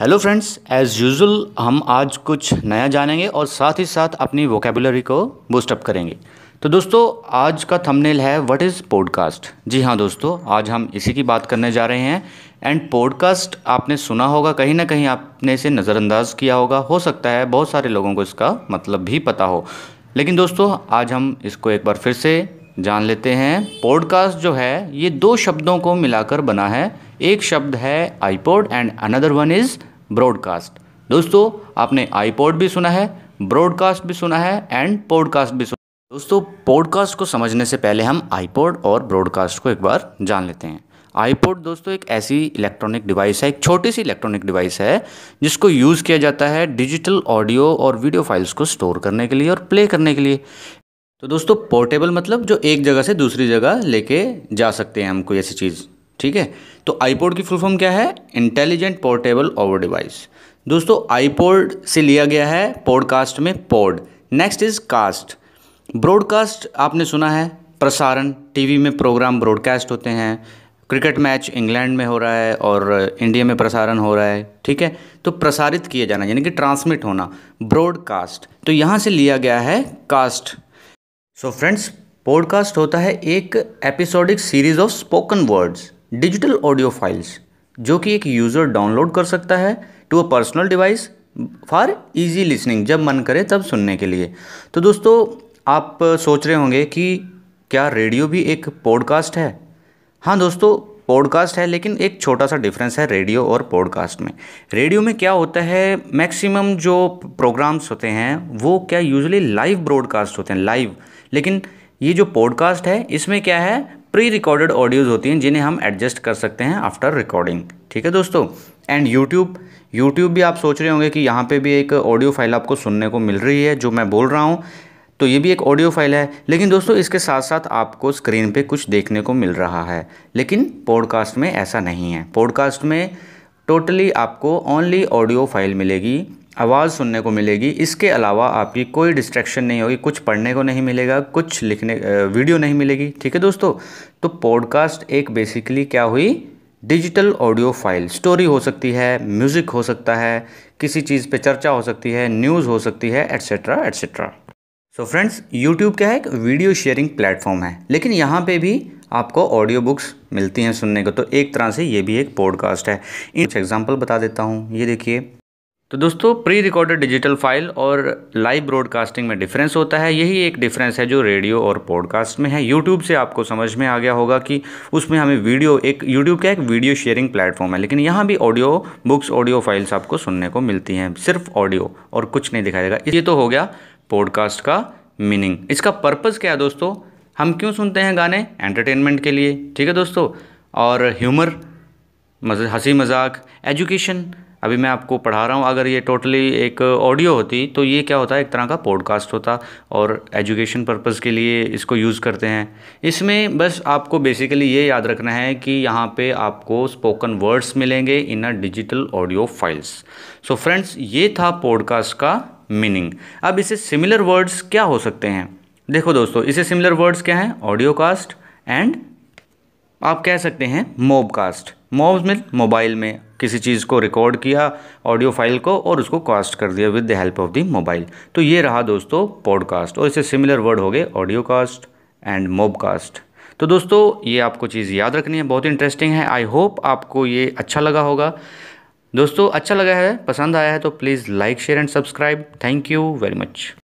hello friends as usual हम आज कुछ नया जानेंगे और साथ ही साथ अपनी वोकेबुलरी को बूस्टअप करेंगे तो दोस्तों आज का थंबनेल है व्हाट इज़ पॉडकास्ट जी हाँ दोस्तों आज हम इसी की बात करने जा रहे हैं एंड पॉडकास्ट आपने सुना होगा कहीं ना कहीं आपने इसे नज़रअंदाज किया होगा हो सकता है बहुत सारे लोगों को इसका मतलब भी पता हो लेकिन दोस्तों आज हम इसको एक बार फिर से जान लेते हैं पॉडकास्ट जो है ये दो शब्दों को मिलाकर बना है एक शब्द है iPod and another one is broadcast दोस्तों आपने आईपोड भी सुना है ब्रॉडकास्ट भी सुना है एंड पॉडकास्ट भी सुना है दोस्तों पॉडकास्ट को समझने से पहले हम आईपोड और ब्रॉडकास्ट को एक बार जान लेते हैं आईपोड दोस्तों एक ऐसी इलेक्ट्रॉनिक डिवाइस है एक छोटी सी इलेक्ट्रॉनिक डिवाइस है जिसको यूज़ किया जाता है डिजिटल ऑडियो और वीडियो फाइल्स को स्टोर करने के लिए और प्ले करने के लिए तो दोस्तों पोर्टेबल मतलब जो एक जगह से दूसरी जगह लेके जा सकते हैं हम कोई ऐसी चीज़ ठीक है तो आईपोर्ड की फुल फॉर्म क्या है इंटेलिजेंट पोर्टेबल ऑवर डिवाइस दोस्तों आईपोर्ड से लिया गया है पॉडकास्ट में pod next is cast broadcast आपने सुना है प्रसारण टीवी में प्रोग्राम ब्रॉडकास्ट होते हैं क्रिकेट मैच इंग्लैंड में हो रहा है और इंडिया में प्रसारण हो रहा है ठीक है तो प्रसारित किया जाना यानी कि ट्रांसमिट होना ब्रॉडकास्ट तो यहाँ से लिया गया है कास्ट सो फ्रेंड्स पॉडकास्ट होता है एक episodic series of spoken words digital audio files जो कि एक यूज़र डाउनलोड कर सकता है to a personal device for easy listening जब मन करे तब सुनने के लिए तो दोस्तों आप सोच रहे होंगे कि क्या रेडियो भी एक पॉडकास्ट है हाँ दोस्तों पॉडकास्ट है लेकिन एक छोटा सा डिफरेंस है रेडियो और पॉडकास्ट में रेडियो में क्या होता है मैक्सिमम जो प्रोग्राम्स होते हैं वो क्या यूजली लाइव ब्रॉडकास्ट होते हैं लाइव लेकिन ये जो पॉडकास्ट है इसमें क्या है प्री रिकॉर्डेड ऑडियोज़ होती हैं जिन्हें हम एडजस्ट कर सकते हैं आफ्टर रिकॉर्डिंग ठीक है दोस्तों एंड यूट्यूब यूट्यूब भी आप सोच रहे होंगे कि यहाँ पे भी एक ऑडियो फाइल आपको सुनने को मिल रही है जो मैं बोल रहा हूँ तो ये भी एक ऑडियो फाइल है लेकिन दोस्तों इसके साथ साथ आपको स्क्रीन पे कुछ देखने को मिल रहा है लेकिन पॉडकास्ट में ऐसा नहीं है पॉडकास्ट में टोटली आपको ओनली ऑडियो फाइल मिलेगी आवाज़ सुनने को मिलेगी इसके अलावा आपकी कोई डिस्ट्रैक्शन नहीं होगी कुछ पढ़ने को नहीं मिलेगा कुछ लिखने वीडियो नहीं मिलेगी ठीक है दोस्तों तो पॉडकास्ट एक बेसिकली क्या हुई डिजिटल ऑडियो फाइल स्टोरी हो सकती है म्यूज़िक हो सकता है किसी चीज़ पे चर्चा हो सकती है न्यूज़ हो सकती है etcetera etcetera so friends YouTube क्या है एक वीडियो शेयरिंग प्लेटफॉर्म है लेकिन यहाँ पे भी आपको ऑडियो बुक्स मिलती हैं सुनने को तो एक तरह से ये भी एक पॉडकास्ट है कुछ एग्जाम्पल बता देता हूँ ये देखिए तो दोस्तों प्री रिकॉर्डेड डिजिटल फाइल और लाइव ब्रॉडकास्टिंग में डिफरेंस होता है यही एक डिफरेंस है जो रेडियो और पॉडकास्ट में है यूट्यूब से आपको समझ में आ गया होगा कि उसमें हमें वीडियो एक यूट्यूब का एक वीडियो शेयरिंग प्लेटफॉर्म है लेकिन यहाँ भी ऑडियो बुक्स ऑडियो फाइल्स आपको सुनने को मिलती हैं सिर्फ ऑडियो और कुछ नहीं दिखाई देगा ये तो हो गया पॉडकास्ट का मीनिंग इसका पर्पज़ क्या है दोस्तों हम क्यों सुनते हैं गाने एंटरटेनमेंट के लिए ठीक है दोस्तों और ह्यूमर हंसी मजाक एजुकेशन अभी मैं आपको पढ़ा रहा हूँ अगर ये टोटली एक ऑडियो होती तो ये क्या होता है एक तरह का पॉडकास्ट होता और एजुकेशन पर्पज़ के लिए इसको यूज़ करते हैं इसमें बस आपको बेसिकली ये याद रखना है कि यहाँ पे आपको स्पोकन वर्ड्स मिलेंगे in a digital audio files so friends ये था पॉडकास्ट का मीनिंग अब इसे सिमिलर वर्ड्स क्या हो सकते हैं देखो दोस्तों इसे सिमिलर वर्ड्स क्या हैं ऑडियो कास्ट एंड आप कह सकते हैं मोबकास्ट मोब मिल मोबाइल में किसी चीज़ को रिकॉर्ड किया ऑडियो फाइल को और उसको कास्ट कर दिया with the help of the mobile तो ये रहा दोस्तों पॉडकास्ट और इससे सिमिलर वर्ड हो गए audio cast and mob cast तो दोस्तों ये आपको चीज़ याद रखनी है बहुत इंटरेस्टिंग है आई होप आपको ये अच्छा लगा होगा दोस्तों अच्छा लगा है पसंद आया है तो please like share and subscribe thank you very much